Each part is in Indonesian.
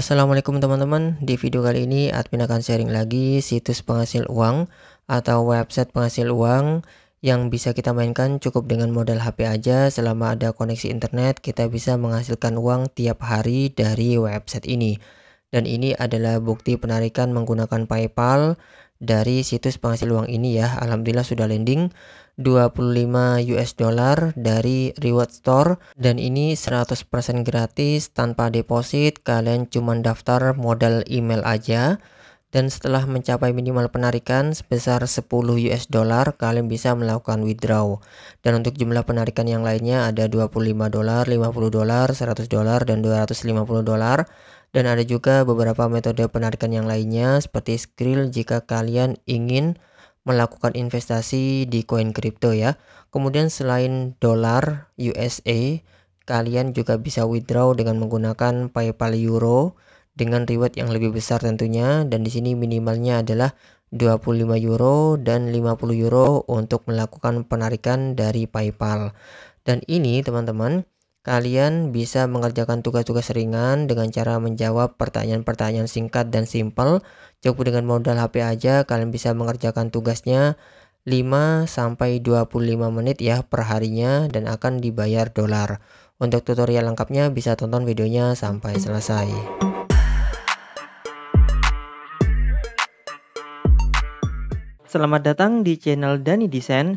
Assalamualaikum teman-teman, di video kali ini admin akan sharing lagi situs penghasil uang atau website penghasil uang yang bisa kita mainkan cukup dengan modal HP aja selama ada koneksi internet kita bisa menghasilkan uang tiap hari dari website ini dan ini adalah bukti penarikan menggunakan Paypal dari situs penghasil uang ini ya. Alhamdulillah sudah landing 25 US dollar dari Reward Store dan ini 100% gratis tanpa deposit. Kalian cuma daftar modal email aja. Dan setelah mencapai minimal penarikan sebesar 10 US dollar, kalian bisa melakukan withdraw. Dan untuk jumlah penarikan yang lainnya ada 25 dolar, 50 dolar, 100 dolar dan 250 dolar dan ada juga beberapa metode penarikan yang lainnya seperti Skrill jika kalian ingin melakukan investasi di koin kripto ya. Kemudian selain dolar USA, kalian juga bisa withdraw dengan menggunakan PayPal Euro dengan reward yang lebih besar tentunya dan di sini minimalnya adalah 25 euro dan 50 euro untuk melakukan penarikan dari PayPal. Dan ini teman-teman Kalian bisa mengerjakan tugas-tugas ringan dengan cara menjawab pertanyaan-pertanyaan singkat dan simpel. Cukup dengan modal HP aja kalian bisa mengerjakan tugasnya 5 sampai 25 menit ya perharinya dan akan dibayar dolar. Untuk tutorial lengkapnya bisa tonton videonya sampai selesai. Selamat datang di channel Dani Desain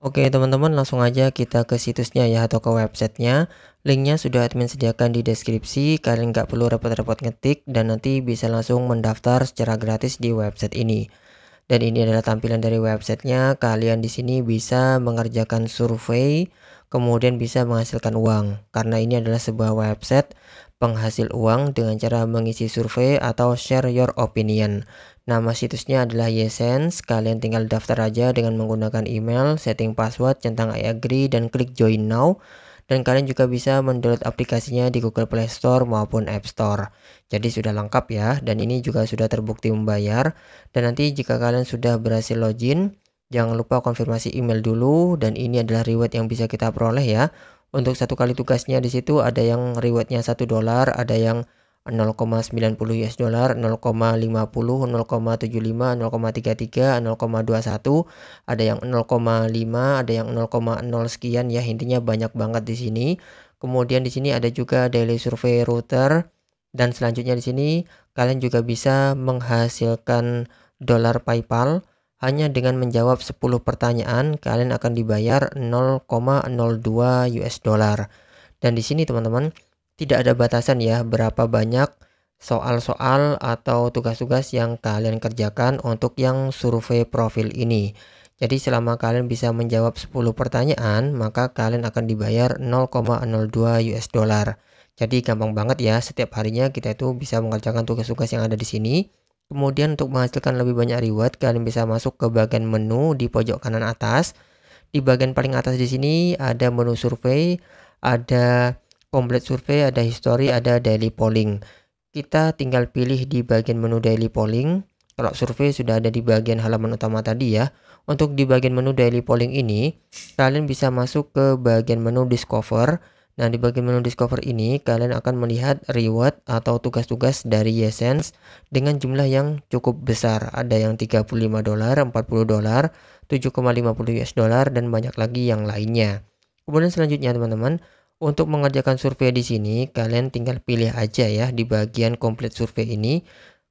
Oke teman-teman langsung aja kita ke situsnya ya atau ke websitenya Linknya sudah admin sediakan di deskripsi Kalian nggak perlu repot-repot ngetik dan nanti bisa langsung mendaftar secara gratis di website ini Dan ini adalah tampilan dari websitenya Kalian di sini bisa mengerjakan survei Kemudian bisa menghasilkan uang Karena ini adalah sebuah website penghasil uang dengan cara mengisi survei atau share your opinion Nama situsnya adalah Yesense. Kalian tinggal daftar aja dengan menggunakan email, setting password, centang I agree, dan klik join now. Dan kalian juga bisa mendownload aplikasinya di Google Play Store maupun App Store. Jadi sudah lengkap ya, dan ini juga sudah terbukti membayar. Dan nanti jika kalian sudah berhasil login, jangan lupa konfirmasi email dulu. Dan ini adalah reward yang bisa kita peroleh ya. Untuk satu kali tugasnya di situ ada yang rewardnya satu dolar, ada yang 0,90 US dollar, 0,50, 0,75, 0,33, 0,21, ada yang 0,5, ada yang 0,0 sekian ya, intinya banyak banget di sini. Kemudian di sini ada juga daily survey router dan selanjutnya di sini kalian juga bisa menghasilkan dolar PayPal hanya dengan menjawab 10 pertanyaan kalian akan dibayar 0,02 US dollar. Dan di sini teman-teman tidak ada batasan ya berapa banyak soal-soal atau tugas-tugas yang kalian kerjakan untuk yang survei profil ini. Jadi selama kalian bisa menjawab 10 pertanyaan, maka kalian akan dibayar 0,02 US dollar. Jadi gampang banget ya, setiap harinya kita itu bisa mengerjakan tugas-tugas yang ada di sini. Kemudian untuk menghasilkan lebih banyak reward, kalian bisa masuk ke bagian menu di pojok kanan atas. Di bagian paling atas di sini ada menu survei, ada complete survei, ada history, ada daily polling. Kita tinggal pilih di bagian menu daily polling. Kalau survei sudah ada di bagian halaman utama tadi ya. Untuk di bagian menu daily polling ini, kalian bisa masuk ke bagian menu discover. Nah, di bagian menu Discover ini, kalian akan melihat reward atau tugas-tugas dari Yesense dengan jumlah yang cukup besar. Ada yang 35 dolar, 40 dolar, 7,50 US dolar, dan banyak lagi yang lainnya. Kemudian selanjutnya, teman-teman, untuk mengerjakan survei di sini, kalian tinggal pilih aja ya di bagian komplit survei ini.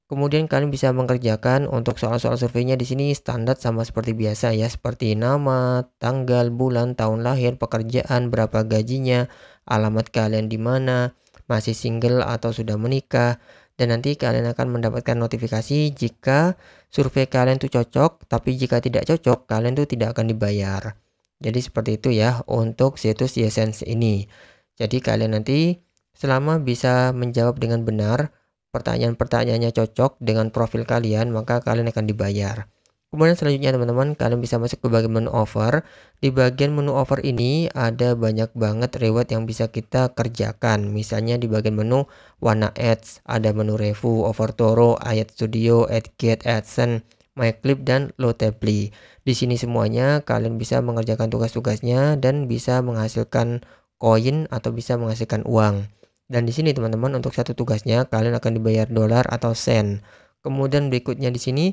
Kemudian kalian bisa mengerjakan untuk soal-soal surveinya di sini standar sama seperti biasa ya, seperti nama, tanggal, bulan, tahun lahir, pekerjaan, berapa gajinya, alamat kalian di mana, masih single atau sudah menikah, dan nanti kalian akan mendapatkan notifikasi jika survei kalian tuh cocok, tapi jika tidak cocok, kalian tuh tidak akan dibayar. Jadi seperti itu ya untuk situs Yesense ini. Jadi kalian nanti selama bisa menjawab dengan benar, pertanyaan-pertanyaannya cocok dengan profil kalian, maka kalian akan dibayar. Kemudian selanjutnya teman-teman, kalian bisa masuk ke bagian menu offer. Di bagian menu offer ini ada banyak banget reward yang bisa kita kerjakan. Misalnya di bagian menu Warna Ads, ada menu review, over Toro, Ayat Studio, Ad Kit, AdSense, MyClip, dan Lotably. Di sini semuanya kalian bisa mengerjakan tugas-tugasnya dan bisa menghasilkan koin atau bisa menghasilkan uang. Dan di sini teman-teman untuk satu tugasnya kalian akan dibayar dolar atau sen. Kemudian berikutnya di sini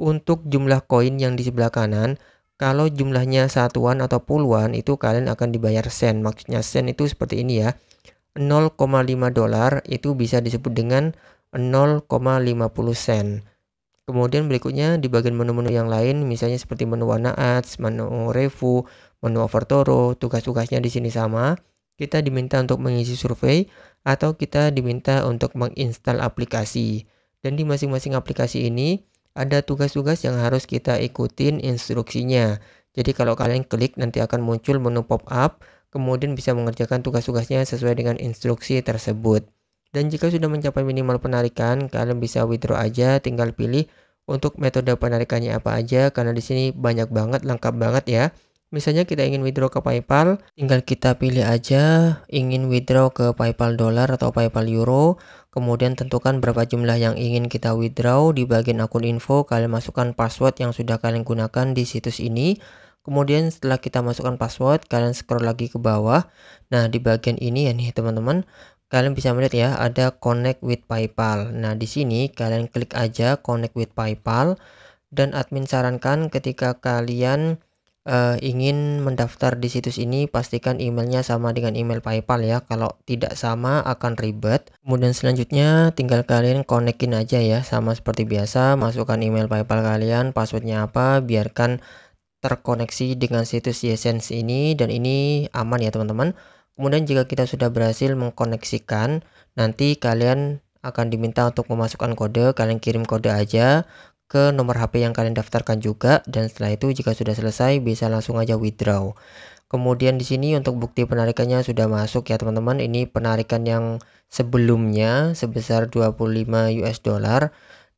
untuk jumlah koin yang di sebelah kanan kalau jumlahnya satuan atau puluhan itu kalian akan dibayar sen. Maksudnya sen itu seperti ini ya. 0,5 dolar itu bisa disebut dengan 0,50 sen. Kemudian berikutnya di bagian menu-menu yang lain, misalnya seperti menu warna ads, menu review, menu overtoro, tugas-tugasnya di sini sama. Kita diminta untuk mengisi survei atau kita diminta untuk menginstal aplikasi. Dan di masing-masing aplikasi ini ada tugas-tugas yang harus kita ikutin instruksinya. Jadi kalau kalian klik nanti akan muncul menu pop-up, kemudian bisa mengerjakan tugas-tugasnya sesuai dengan instruksi tersebut. Dan jika sudah mencapai minimal penarikan, kalian bisa withdraw aja, tinggal pilih untuk metode penarikannya apa aja karena di sini banyak banget, lengkap banget ya. Misalnya kita ingin withdraw ke PayPal, tinggal kita pilih aja ingin withdraw ke PayPal dollar atau PayPal euro, kemudian tentukan berapa jumlah yang ingin kita withdraw di bagian akun info, kalian masukkan password yang sudah kalian gunakan di situs ini. Kemudian setelah kita masukkan password, kalian scroll lagi ke bawah. Nah, di bagian ini ya nih teman-teman, kalian bisa melihat ya ada connect with PayPal. Nah, di sini kalian klik aja connect with PayPal dan admin sarankan ketika kalian uh, ingin mendaftar di situs ini pastikan emailnya sama dengan email PayPal ya. Kalau tidak sama akan ribet. Kemudian selanjutnya tinggal kalian konekin aja ya sama seperti biasa masukkan email PayPal kalian, passwordnya apa, biarkan terkoneksi dengan situs Yesense ini dan ini aman ya teman-teman. Kemudian jika kita sudah berhasil mengkoneksikan, nanti kalian akan diminta untuk memasukkan kode, kalian kirim kode aja ke nomor HP yang kalian daftarkan juga dan setelah itu jika sudah selesai bisa langsung aja withdraw. Kemudian di sini untuk bukti penarikannya sudah masuk ya teman-teman. Ini penarikan yang sebelumnya sebesar 25 US dollar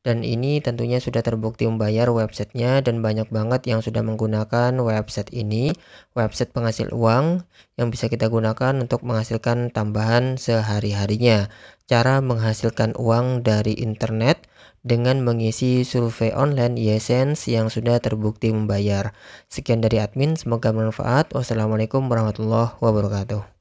dan ini tentunya sudah terbukti membayar websitenya dan banyak banget yang sudah menggunakan website ini website penghasil uang yang bisa kita gunakan untuk menghasilkan tambahan sehari-harinya cara menghasilkan uang dari internet dengan mengisi survei online Yesense yang sudah terbukti membayar sekian dari admin semoga bermanfaat wassalamualaikum warahmatullahi wabarakatuh